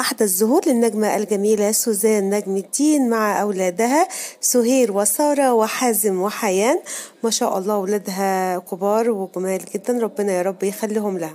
أحد الزهور للنجمة الجميلة سوزان نجم الدين مع أولادها سهير وسارة وحازم وحيان ما شاء الله أولادها كبار وجمال جدا ربنا يا رب يخليهم لها